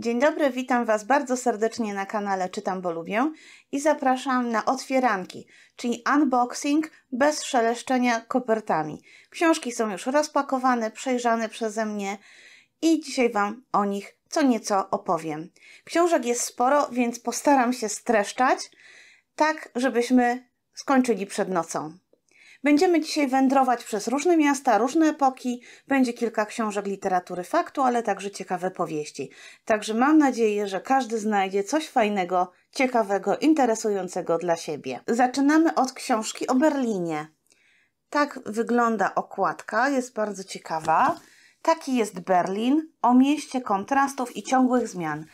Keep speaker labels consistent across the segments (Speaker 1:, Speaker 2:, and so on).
Speaker 1: Dzień dobry, witam Was bardzo serdecznie na kanale Czytam, bo lubię i zapraszam na otwieranki, czyli unboxing bez szeleszczenia kopertami. Książki są już rozpakowane, przejrzane przeze mnie i dzisiaj Wam o nich co nieco opowiem. Książek jest sporo, więc postaram się streszczać tak, żebyśmy skończyli przed nocą. Będziemy dzisiaj wędrować przez różne miasta, różne epoki. Będzie kilka książek literatury faktu, ale także ciekawe powieści. Także mam nadzieję, że każdy znajdzie coś fajnego, ciekawego, interesującego dla siebie. Zaczynamy od książki o Berlinie. Tak wygląda okładka, jest bardzo ciekawa. Taki jest Berlin o mieście kontrastów i ciągłych zmian.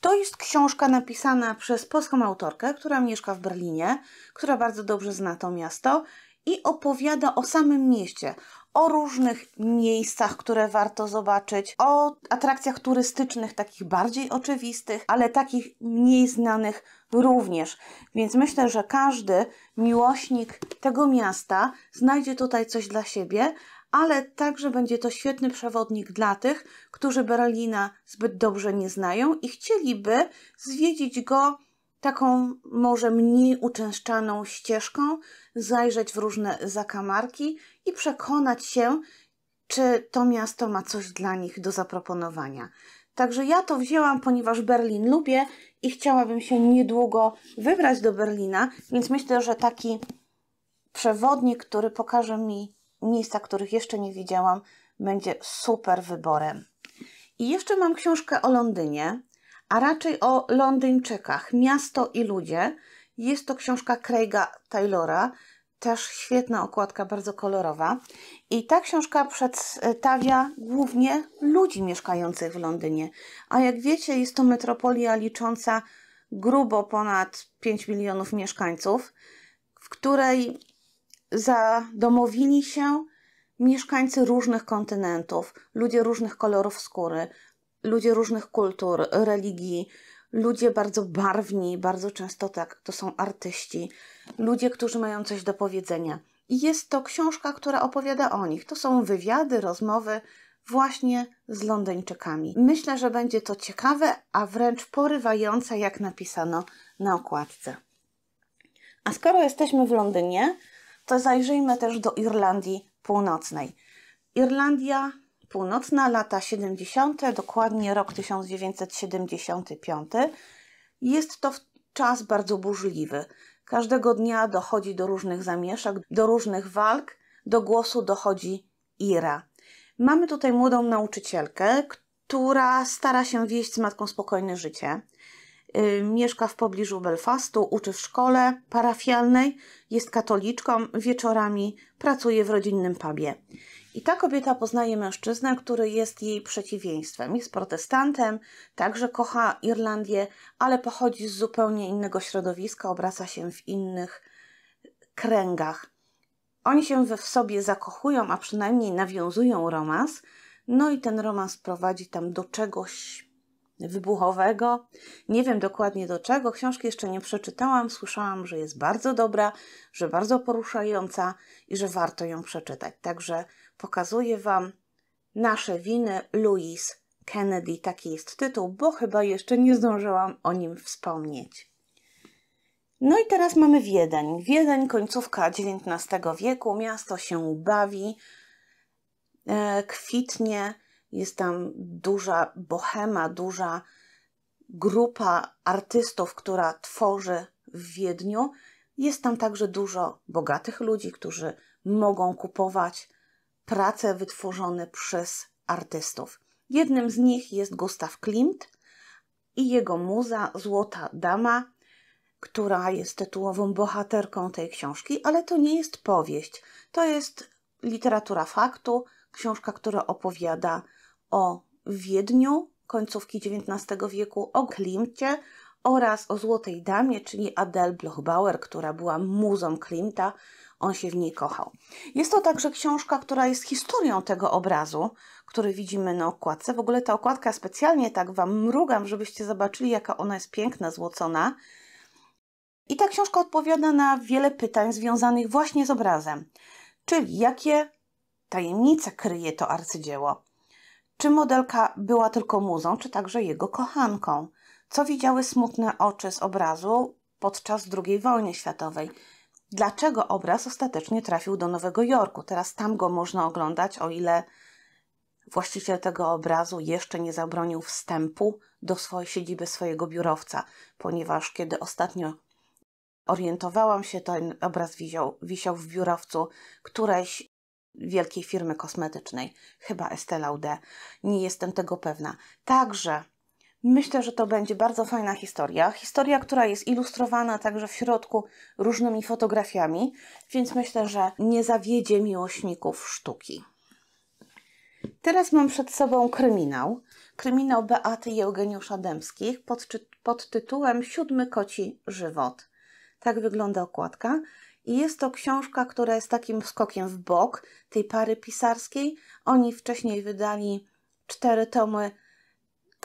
Speaker 1: To jest książka napisana przez polską autorkę, która mieszka w Berlinie, która bardzo dobrze zna to miasto i opowiada o samym mieście, o różnych miejscach, które warto zobaczyć, o atrakcjach turystycznych, takich bardziej oczywistych, ale takich mniej znanych również. Więc myślę, że każdy miłośnik tego miasta znajdzie tutaj coś dla siebie, ale także będzie to świetny przewodnik dla tych, którzy Berlina zbyt dobrze nie znają i chcieliby zwiedzić go taką może mniej uczęszczaną ścieżką, zajrzeć w różne zakamarki i przekonać się, czy to miasto ma coś dla nich do zaproponowania. Także ja to wzięłam, ponieważ Berlin lubię i chciałabym się niedługo wybrać do Berlina, więc myślę, że taki przewodnik, który pokaże mi miejsca, których jeszcze nie widziałam, będzie super wyborem. I jeszcze mam książkę o Londynie a raczej o Londyńczykach, miasto i ludzie. Jest to książka Craiga Taylora, też świetna okładka, bardzo kolorowa. I ta książka przedstawia głównie ludzi mieszkających w Londynie. A jak wiecie, jest to metropolia licząca grubo ponad 5 milionów mieszkańców, w której zadomowili się mieszkańcy różnych kontynentów, ludzie różnych kolorów skóry, ludzie różnych kultur, religii, ludzie bardzo barwni, bardzo często tak, to są artyści, ludzie, którzy mają coś do powiedzenia. I jest to książka, która opowiada o nich. To są wywiady, rozmowy właśnie z Londyńczykami. Myślę, że będzie to ciekawe, a wręcz porywające, jak napisano na okładce. A skoro jesteśmy w Londynie, to zajrzyjmy też do Irlandii Północnej. Irlandia Północna, lata 70., dokładnie rok 1975. Jest to czas bardzo burzliwy. Każdego dnia dochodzi do różnych zamieszek, do różnych walk, do głosu dochodzi ira. Mamy tutaj młodą nauczycielkę, która stara się wieść z matką spokojne życie. Y, mieszka w pobliżu Belfastu, uczy w szkole parafialnej, jest katoliczką, wieczorami pracuje w rodzinnym pubie. I ta kobieta poznaje mężczyznę, który jest jej przeciwieństwem. Jest protestantem, także kocha Irlandię, ale pochodzi z zupełnie innego środowiska, obraca się w innych kręgach. Oni się w sobie zakochują, a przynajmniej nawiązują romans, no i ten romans prowadzi tam do czegoś wybuchowego. Nie wiem dokładnie do czego. Książki jeszcze nie przeczytałam. Słyszałam, że jest bardzo dobra, że bardzo poruszająca i że warto ją przeczytać. Także Pokazuję Wam Nasze winy Louis Kennedy, taki jest tytuł, bo chyba jeszcze nie zdążyłam o nim wspomnieć. No i teraz mamy Wiedeń. Wiedeń, końcówka XIX wieku, miasto się bawi, e, kwitnie, jest tam duża bohema, duża grupa artystów, która tworzy w Wiedniu. Jest tam także dużo bogatych ludzi, którzy mogą kupować prace wytworzone przez artystów. Jednym z nich jest Gustav Klimt i jego muza Złota Dama, która jest tytułową bohaterką tej książki, ale to nie jest powieść. To jest literatura faktu, książka, która opowiada o Wiedniu końcówki XIX wieku, o Klimcie oraz o Złotej Damie, czyli Adele Blochbauer, która była muzą Klimta, on się w niej kochał. Jest to także książka, która jest historią tego obrazu, który widzimy na okładce. W ogóle ta okładka specjalnie tak Wam mrugam, żebyście zobaczyli, jaka ona jest piękna, złocona. I ta książka odpowiada na wiele pytań związanych właśnie z obrazem. Czyli jakie tajemnice kryje to arcydzieło? Czy modelka była tylko muzą, czy także jego kochanką? Co widziały smutne oczy z obrazu podczas II wojny światowej? dlaczego obraz ostatecznie trafił do Nowego Jorku. Teraz tam go można oglądać, o ile właściciel tego obrazu jeszcze nie zabronił wstępu do swojej siedziby swojego biurowca, ponieważ kiedy ostatnio orientowałam się, ten obraz wisiał, wisiał w biurowcu którejś wielkiej firmy kosmetycznej, chyba Estée Lauder. Nie jestem tego pewna. Także Myślę, że to będzie bardzo fajna historia. Historia, która jest ilustrowana także w środku różnymi fotografiami, więc myślę, że nie zawiedzie miłośników sztuki. Teraz mam przed sobą kryminał. Kryminał Beaty i Eugeniusza Dębskich pod, pod tytułem Siódmy koci żywot. Tak wygląda okładka. I jest to książka, która jest takim skokiem w bok tej pary pisarskiej. Oni wcześniej wydali cztery tomy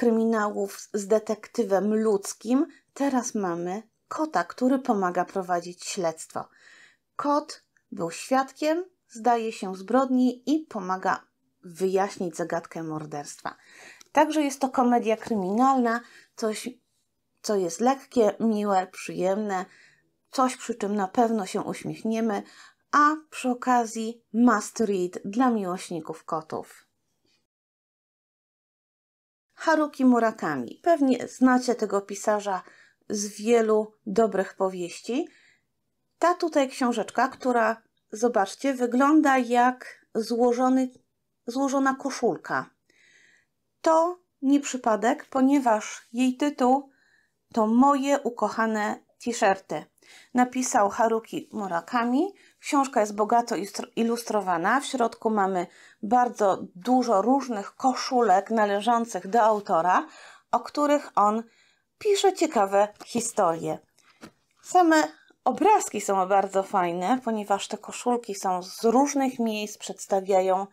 Speaker 1: kryminałów z detektywem ludzkim, teraz mamy kota, który pomaga prowadzić śledztwo. Kot był świadkiem, zdaje się, zbrodni i pomaga wyjaśnić zagadkę morderstwa. Także jest to komedia kryminalna, coś, co jest lekkie, miłe, przyjemne, coś przy czym na pewno się uśmiechniemy, a przy okazji must read dla miłośników kotów. Haruki Murakami. Pewnie znacie tego pisarza z wielu dobrych powieści. Ta tutaj książeczka, która, zobaczcie, wygląda jak złożony, złożona koszulka. To nie przypadek, ponieważ jej tytuł to Moje ukochane t-shirty. Napisał Haruki Murakami, Książka jest bogato ilustrowana. W środku mamy bardzo dużo różnych koszulek należących do autora, o których on pisze ciekawe historie. Same obrazki są bardzo fajne, ponieważ te koszulki są z różnych miejsc, przedstawiają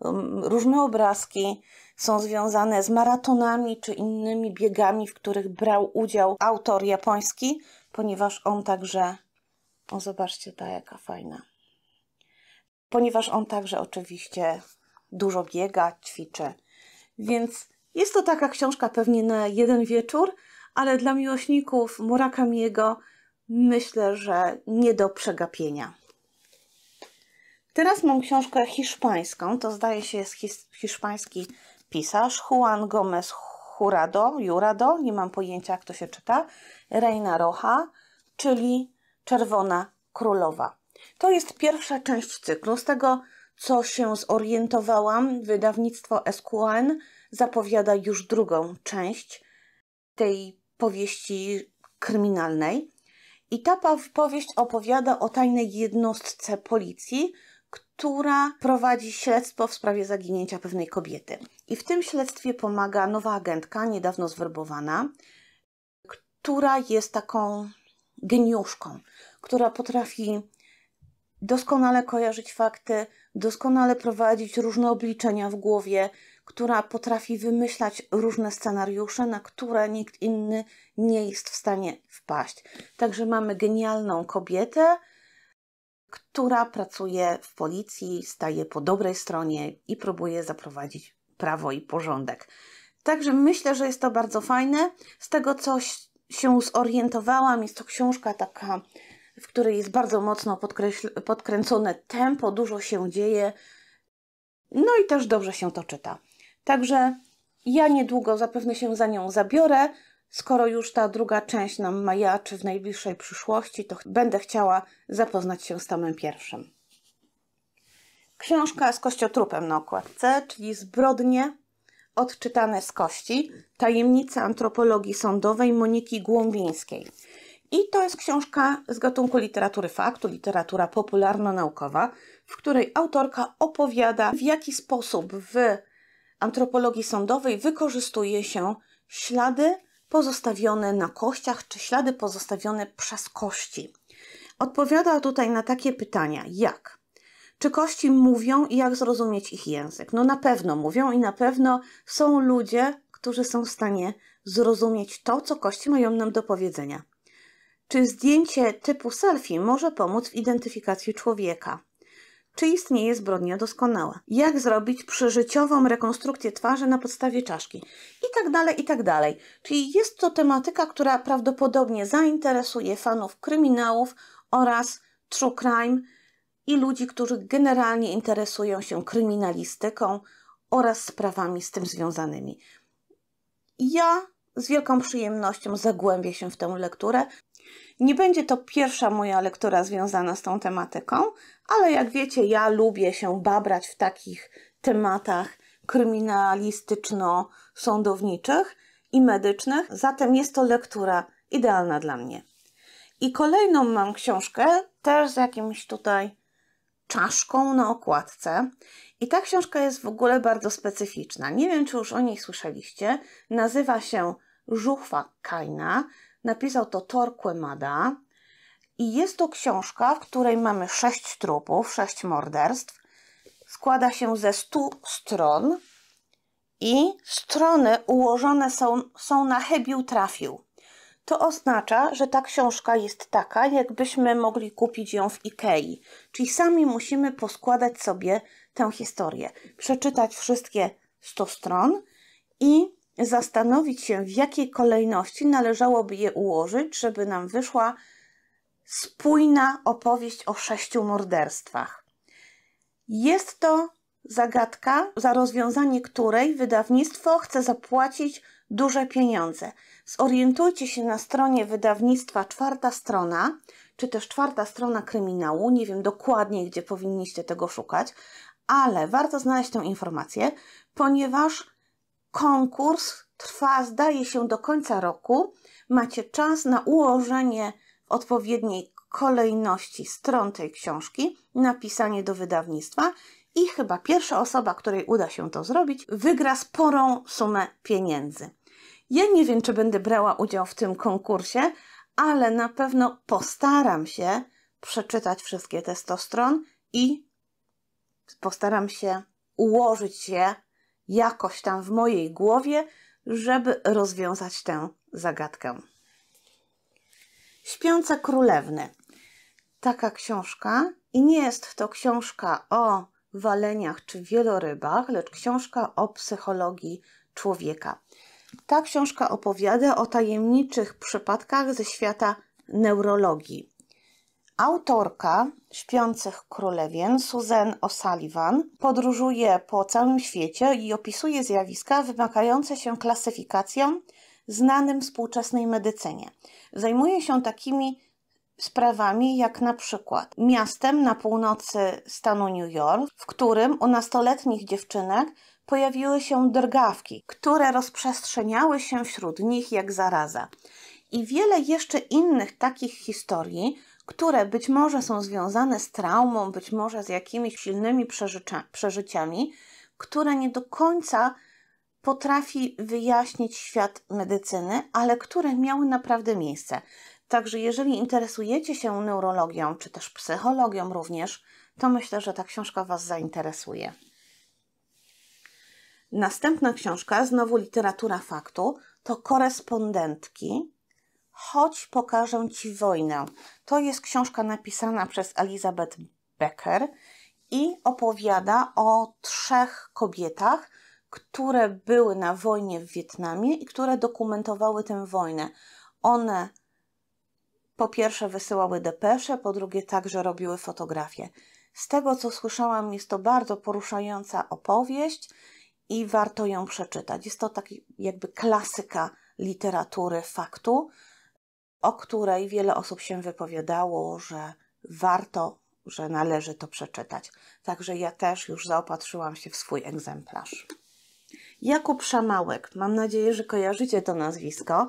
Speaker 1: um, różne obrazki, są związane z maratonami czy innymi biegami, w których brał udział autor japoński, ponieważ on także o, zobaczcie ta jaka fajna. Ponieważ on także oczywiście dużo biega, ćwiczy. Więc jest to taka książka pewnie na jeden wieczór, ale dla miłośników Murakamiego myślę, że nie do przegapienia. Teraz mam książkę hiszpańską, to zdaje się jest hiszpański pisarz Juan Gomez Jurado, Jurado, nie mam pojęcia jak to się czyta, Reina Rocha, czyli Czerwona Królowa. To jest pierwsza część cyklu. Z tego, co się zorientowałam, wydawnictwo SQN zapowiada już drugą część tej powieści kryminalnej. I ta powieść opowiada o tajnej jednostce policji, która prowadzi śledztwo w sprawie zaginięcia pewnej kobiety. I w tym śledztwie pomaga nowa agentka, niedawno zwerbowana, która jest taką geniuszką, która potrafi doskonale kojarzyć fakty, doskonale prowadzić różne obliczenia w głowie, która potrafi wymyślać różne scenariusze, na które nikt inny nie jest w stanie wpaść. Także mamy genialną kobietę, która pracuje w policji, staje po dobrej stronie i próbuje zaprowadzić prawo i porządek. Także myślę, że jest to bardzo fajne. Z tego coś się zorientowałam, jest to książka taka, w której jest bardzo mocno podkręcone tempo, dużo się dzieje, no i też dobrze się to czyta. Także ja niedługo zapewne się za nią zabiorę. Skoro już ta druga część nam majaczy w najbliższej przyszłości, to będę chciała zapoznać się z tomem pierwszym. Książka z kościotrupem na okładce, czyli zbrodnie Odczytane z kości. Tajemnice antropologii sądowej Moniki Głąbińskiej. I to jest książka z gatunku literatury faktu, literatura popularno-naukowa, w której autorka opowiada, w jaki sposób w antropologii sądowej wykorzystuje się ślady pozostawione na kościach, czy ślady pozostawione przez kości. Odpowiada tutaj na takie pytania jak czy kości mówią i jak zrozumieć ich język? No na pewno mówią i na pewno są ludzie, którzy są w stanie zrozumieć to, co kości mają nam do powiedzenia. Czy zdjęcie typu selfie może pomóc w identyfikacji człowieka? Czy istnieje zbrodnia doskonała? Jak zrobić przeżyciową rekonstrukcję twarzy na podstawie czaszki? I tak dalej, i tak dalej. Czyli jest to tematyka, która prawdopodobnie zainteresuje fanów kryminałów oraz true crime, i ludzi, którzy generalnie interesują się kryminalistyką oraz sprawami z tym związanymi. Ja z wielką przyjemnością zagłębię się w tę lekturę. Nie będzie to pierwsza moja lektura związana z tą tematyką, ale jak wiecie, ja lubię się babrać w takich tematach kryminalistyczno-sądowniczych i medycznych, zatem jest to lektura idealna dla mnie. I kolejną mam książkę, też z jakimś tutaj czaszką na okładce. I ta książka jest w ogóle bardzo specyficzna. Nie wiem, czy już o niej słyszeliście. Nazywa się Żuchwa Kaina. Napisał to Torquemada I jest to książka, w której mamy sześć trupów, sześć morderstw. Składa się ze stu stron i strony ułożone są, są na chybił trafił to oznacza, że ta książka jest taka, jakbyśmy mogli kupić ją w Ikei. Czyli sami musimy poskładać sobie tę historię, przeczytać wszystkie 100 stron i zastanowić się, w jakiej kolejności należałoby je ułożyć, żeby nam wyszła spójna opowieść o sześciu morderstwach. Jest to zagadka, za rozwiązanie której wydawnictwo chce zapłacić duże pieniądze. Zorientujcie się na stronie wydawnictwa czwarta strona, czy też czwarta strona kryminału. Nie wiem dokładnie, gdzie powinniście tego szukać, ale warto znaleźć tę informację, ponieważ konkurs trwa, zdaje się, do końca roku. Macie czas na ułożenie w odpowiedniej kolejności stron tej książki, napisanie do wydawnictwa i chyba pierwsza osoba, której uda się to zrobić, wygra sporą sumę pieniędzy. Ja nie wiem, czy będę brała udział w tym konkursie, ale na pewno postaram się przeczytać wszystkie te 100 stron i postaram się ułożyć je jakoś tam w mojej głowie, żeby rozwiązać tę zagadkę. Śpiące królewny. Taka książka i nie jest to książka o waleniach czy wielorybach, lecz książka o psychologii człowieka. Ta książka opowiada o tajemniczych przypadkach ze świata neurologii. Autorka Śpiących Królewien, Susan O'Sullivan, podróżuje po całym świecie i opisuje zjawiska wymagające się klasyfikacją znanym współczesnej medycynie. Zajmuje się takimi sprawami jak na przykład miastem na północy stanu New York, w którym u nastoletnich dziewczynek pojawiły się drgawki, które rozprzestrzeniały się wśród nich jak zaraza. I wiele jeszcze innych takich historii, które być może są związane z traumą, być może z jakimiś silnymi przeżyciami, które nie do końca potrafi wyjaśnić świat medycyny, ale które miały naprawdę miejsce. Także jeżeli interesujecie się neurologią, czy też psychologią również, to myślę, że ta książka Was zainteresuje. Następna książka, znowu literatura faktu, to Korespondentki. Choć pokażę Ci wojnę. To jest książka napisana przez Elizabeth Becker i opowiada o trzech kobietach, które były na wojnie w Wietnamie i które dokumentowały tę wojnę. One po pierwsze wysyłały depesze, po drugie także robiły fotografie. Z tego co słyszałam, jest to bardzo poruszająca opowieść i warto ją przeczytać. Jest to taki jakby klasyka literatury faktu, o której wiele osób się wypowiadało, że warto, że należy to przeczytać. Także ja też już zaopatrzyłam się w swój egzemplarz. Jakub Szamałek, mam nadzieję, że kojarzycie to nazwisko.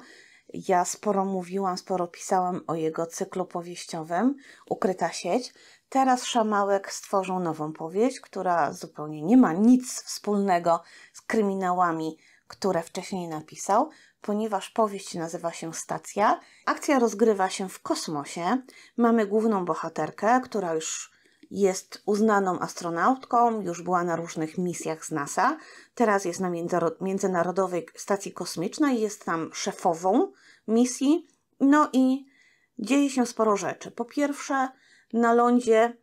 Speaker 1: Ja sporo mówiłam, sporo pisałam o jego cyklu powieściowym Ukryta sieć. Teraz Szamałek stworzył nową powieść, która zupełnie nie ma nic wspólnego z kryminałami, które wcześniej napisał, ponieważ powieść nazywa się Stacja. Akcja rozgrywa się w kosmosie. Mamy główną bohaterkę, która już jest uznaną astronautką, już była na różnych misjach z NASA. Teraz jest na Międzynarodowej Stacji Kosmicznej, jest tam szefową misji. No i dzieje się sporo rzeczy. Po pierwsze, na lądzie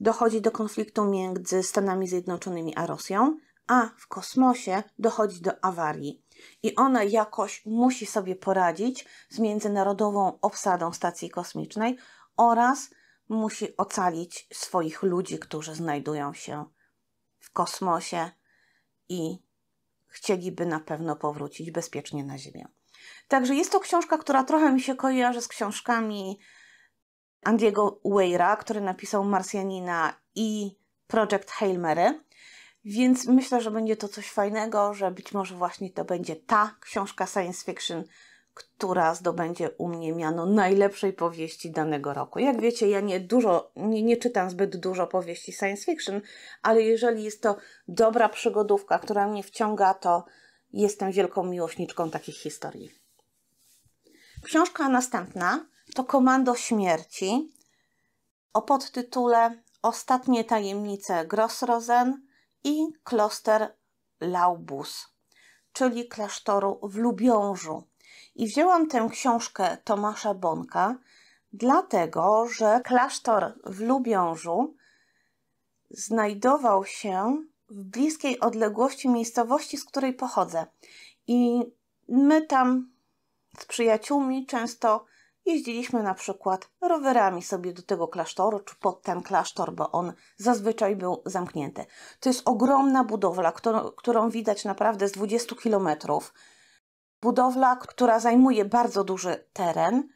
Speaker 1: dochodzi do konfliktu między Stanami Zjednoczonymi a Rosją, a w kosmosie dochodzi do awarii. I ona jakoś musi sobie poradzić z międzynarodową obsadą stacji kosmicznej oraz musi ocalić swoich ludzi, którzy znajdują się w kosmosie i chcieliby na pewno powrócić bezpiecznie na Ziemię. Także jest to książka, która trochę mi się kojarzy z książkami Andiego Weira, który napisał Marsjanina i Project Hail Mary. Więc myślę, że będzie to coś fajnego, że być może właśnie to będzie ta książka science fiction, która zdobędzie u mnie miano najlepszej powieści danego roku. Jak wiecie, ja nie dużo, nie, nie czytam zbyt dużo powieści science fiction, ale jeżeli jest to dobra przygodówka, która mnie wciąga, to Jestem wielką miłośniczką takich historii. Książka następna to Komando Śmierci o podtytule Ostatnie tajemnice Grossrosen i kloster Laubus, czyli klasztoru w Lubiążu. I wzięłam tę książkę Tomasza Bonka, dlatego że klasztor w Lubiążu znajdował się w bliskiej odległości miejscowości, z której pochodzę. I my tam z przyjaciółmi często jeździliśmy na przykład rowerami sobie do tego klasztoru, czy pod ten klasztor, bo on zazwyczaj był zamknięty. To jest ogromna budowla, którą, którą widać naprawdę z 20 kilometrów. Budowla, która zajmuje bardzo duży teren,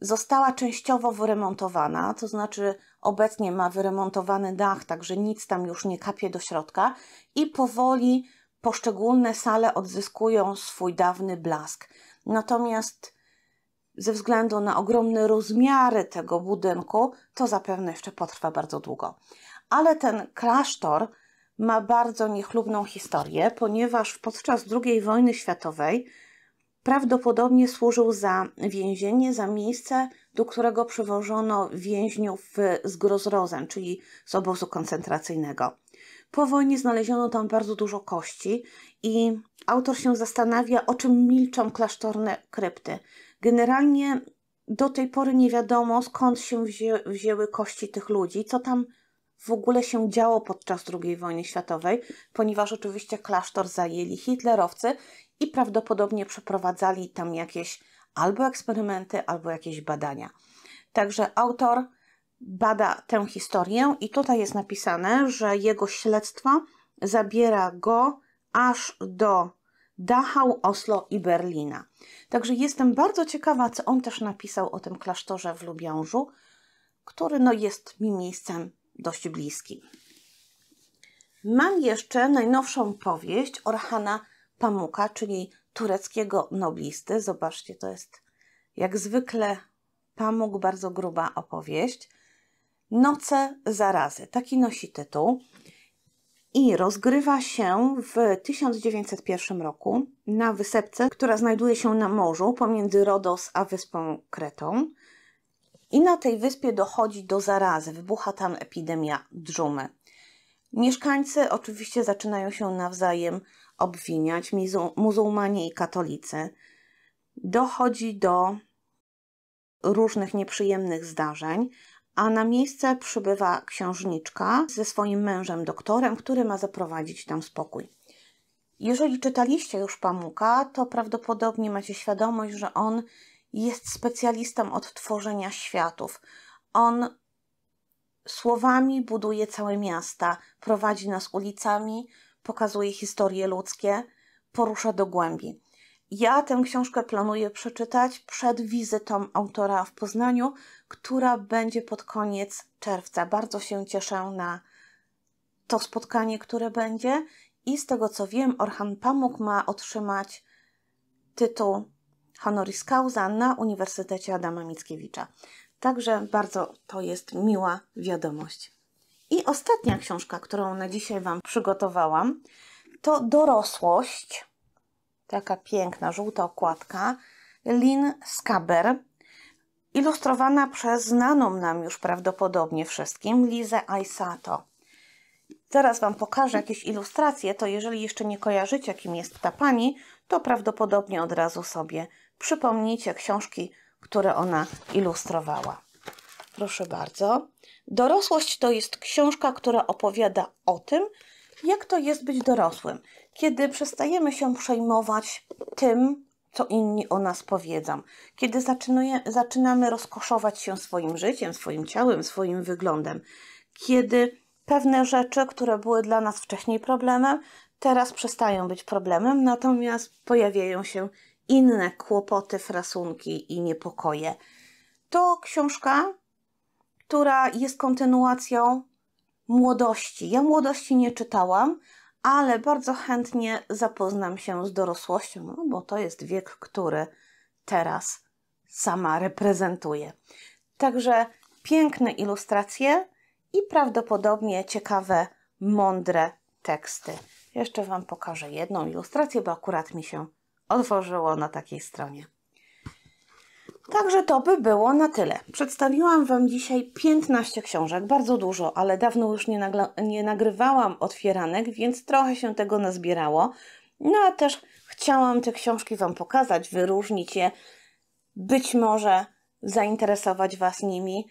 Speaker 1: została częściowo wyremontowana, to znaczy Obecnie ma wyremontowany dach, także nic tam już nie kapie do środka i powoli poszczególne sale odzyskują swój dawny blask. Natomiast ze względu na ogromne rozmiary tego budynku, to zapewne jeszcze potrwa bardzo długo. Ale ten klasztor ma bardzo niechlubną historię, ponieważ podczas II wojny światowej prawdopodobnie służył za więzienie, za miejsce, do którego przewożono więźniów z Grozrozen, czyli z obozu koncentracyjnego. Po wojnie znaleziono tam bardzo dużo kości i autor się zastanawia, o czym milczą klasztorne krypty. Generalnie do tej pory nie wiadomo, skąd się wzię wzięły kości tych ludzi, co tam w ogóle się działo podczas II wojny światowej, ponieważ oczywiście klasztor zajęli hitlerowcy i prawdopodobnie przeprowadzali tam jakieś albo eksperymenty, albo jakieś badania. Także autor bada tę historię i tutaj jest napisane, że jego śledztwo zabiera go aż do Dachau, Oslo i Berlina. Także jestem bardzo ciekawa, co on też napisał o tym klasztorze w Lubiążu, który no, jest mi miejscem dość bliskim. Mam jeszcze najnowszą powieść Orhana Pamuka, czyli tureckiego noblisty. Zobaczcie, to jest jak zwykle Pamuk, bardzo gruba opowieść. Noce zarazy, taki nosi tytuł. I rozgrywa się w 1901 roku na wysepce, która znajduje się na morzu pomiędzy Rodos a wyspą Kretą. I na tej wyspie dochodzi do zarazy, wybucha tam epidemia dżumy. Mieszkańcy oczywiście zaczynają się nawzajem obwiniać muzułmanie i katolicy. Dochodzi do różnych nieprzyjemnych zdarzeń, a na miejsce przybywa księżniczka ze swoim mężem doktorem, który ma zaprowadzić tam spokój. Jeżeli czytaliście już Pamuka, to prawdopodobnie macie świadomość, że on jest specjalistą od tworzenia światów. On słowami buduje całe miasta, prowadzi nas ulicami, pokazuje historie ludzkie, porusza do głębi. Ja tę książkę planuję przeczytać przed wizytą autora w Poznaniu, która będzie pod koniec czerwca. Bardzo się cieszę na to spotkanie, które będzie i z tego co wiem, Orhan Pamuk ma otrzymać tytuł honoris causa na Uniwersytecie Adama Mickiewicza. Także bardzo to jest miła wiadomość. I ostatnia książka, którą na dzisiaj Wam przygotowałam, to Dorosłość. Taka piękna, żółta okładka. Lin Skaber, ilustrowana przez znaną nam już prawdopodobnie wszystkim Lizę Aisato. Zaraz Wam pokażę jakieś ilustracje, to jeżeli jeszcze nie kojarzycie, kim jest ta pani, to prawdopodobnie od razu sobie przypomnijcie książki, które ona ilustrowała. Proszę bardzo. Dorosłość to jest książka, która opowiada o tym, jak to jest być dorosłym, kiedy przestajemy się przejmować tym, co inni o nas powiedzą, kiedy zaczynamy rozkoszować się swoim życiem, swoim ciałem, swoim wyglądem, kiedy pewne rzeczy, które były dla nas wcześniej problemem, teraz przestają być problemem, natomiast pojawiają się inne kłopoty, frasunki i niepokoje. To książka, która jest kontynuacją młodości. Ja młodości nie czytałam, ale bardzo chętnie zapoznam się z dorosłością, no bo to jest wiek, który teraz sama reprezentuje. Także piękne ilustracje i prawdopodobnie ciekawe, mądre teksty. Jeszcze Wam pokażę jedną ilustrację, bo akurat mi się otworzyło na takiej stronie. Także to by było na tyle. Przedstawiłam Wam dzisiaj 15 książek, bardzo dużo, ale dawno już nie, nie nagrywałam otwieranek, więc trochę się tego nazbierało. No a też chciałam te książki Wam pokazać, wyróżnić je, być może zainteresować Was nimi.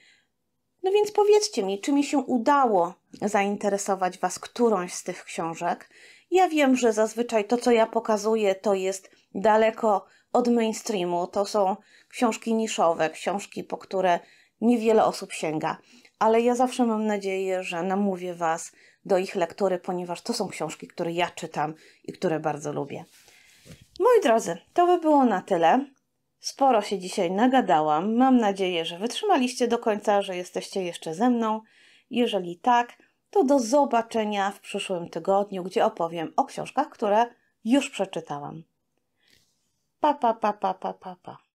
Speaker 1: No więc powiedzcie mi, czy mi się udało zainteresować Was którąś z tych książek? Ja wiem, że zazwyczaj to, co ja pokazuję, to jest daleko od mainstreamu. To są książki niszowe, książki, po które niewiele osób sięga. Ale ja zawsze mam nadzieję, że namówię Was do ich lektury, ponieważ to są książki, które ja czytam i które bardzo lubię. Moi drodzy, to by było na tyle. Sporo się dzisiaj nagadałam. Mam nadzieję, że wytrzymaliście do końca, że jesteście jeszcze ze mną. Jeżeli tak, to do zobaczenia w przyszłym tygodniu, gdzie opowiem o książkach, które już przeczytałam. Pa, pa, pa, pa, pa, pa, pa.